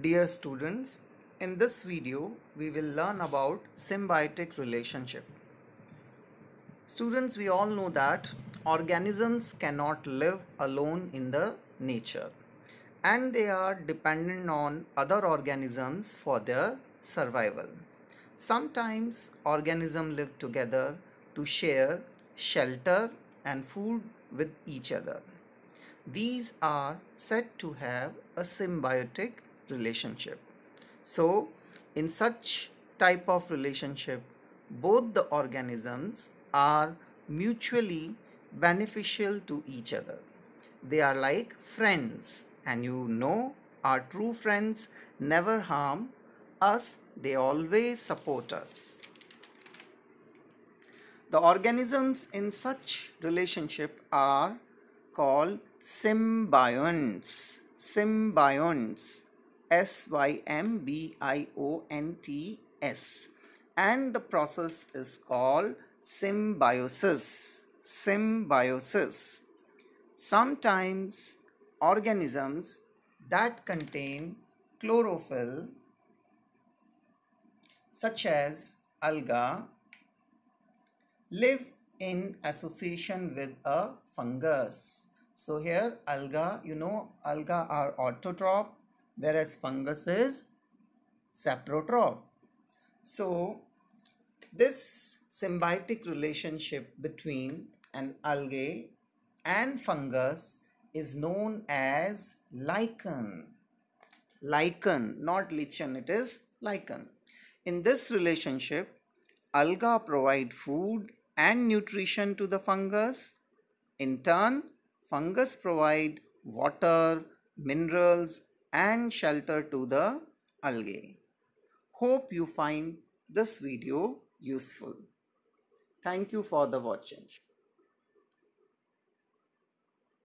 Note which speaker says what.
Speaker 1: Dear students, in this video we will learn about symbiotic relationship. Students, we all know that organisms cannot live alone in the nature and they are dependent on other organisms for their survival. Sometimes organisms live together to share shelter and food with each other. These are said to have a symbiotic relationship. So in such type of relationship, both the organisms are mutually beneficial to each other. They are like friends and you know our true friends never harm us, they always support us. The organisms in such relationship are called symbionts. Symbionts S Y M B I O N T S. And the process is called symbiosis. Symbiosis. Sometimes organisms that contain chlorophyll, such as alga, lives in association with a fungus. So here alga, you know alga are autotroph whereas fungus is saprotroph. So this symbiotic relationship between an algae and fungus is known as lichen. Lichen, not lichen, it is lichen. In this relationship, alga provide food and nutrition to the fungus. In turn, fungus provide water, minerals and shelter to the algae. Hope you find this video useful. Thank you for the watching.